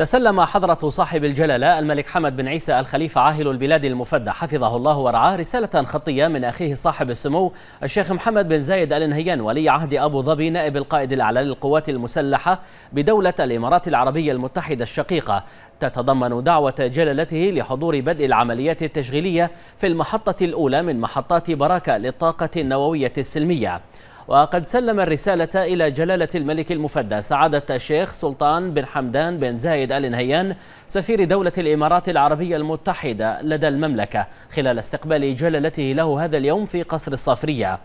تسلم حضرة صاحب الجلالة الملك حمد بن عيسى الخليفة عاهل البلاد المفدى حفظه الله ورعاه رسالة خطية من أخيه صاحب السمو الشيخ محمد بن زايد آل نهيان ولي عهد أبو ظبي نائب القائد الأعلى للقوات المسلحة بدولة الإمارات العربية المتحدة الشقيقة تتضمن دعوة جلالته لحضور بدء العمليات التشغيلية في المحطة الأولى من محطات براكة للطاقة النووية السلمية وقد سلم الرسالة إلى جلالة الملك المفدى سعادة الشيخ سلطان بن حمدان بن زايد آل نهيان سفير دولة الإمارات العربية المتحدة لدى المملكة خلال استقبال جلالته له هذا اليوم في قصر الصفرية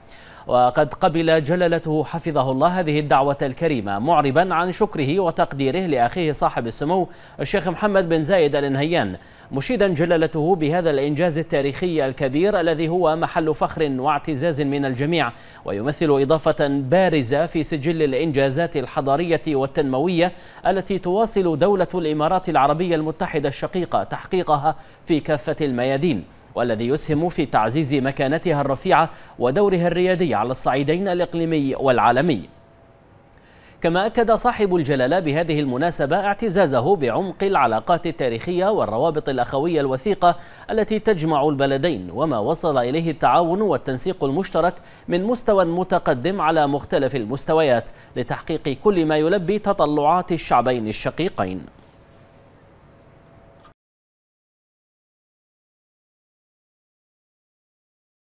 وقد قبل جلالته حفظه الله هذه الدعوة الكريمة معربا عن شكره وتقديره لأخيه صاحب السمو الشيخ محمد بن زايد الانهيان مشيدا جلالته بهذا الإنجاز التاريخي الكبير الذي هو محل فخر واعتزاز من الجميع ويمثل إضافة بارزة في سجل الإنجازات الحضارية والتنموية التي تواصل دولة الإمارات العربية المتحدة الشقيقة تحقيقها في كافة الميادين والذي يسهم في تعزيز مكانتها الرفيعة ودورها الريادي على الصعيدين الإقليمي والعالمي كما أكد صاحب الجلالة بهذه المناسبة اعتزازه بعمق العلاقات التاريخية والروابط الأخوية الوثيقة التي تجمع البلدين وما وصل إليه التعاون والتنسيق المشترك من مستوى متقدم على مختلف المستويات لتحقيق كل ما يلبي تطلعات الشعبين الشقيقين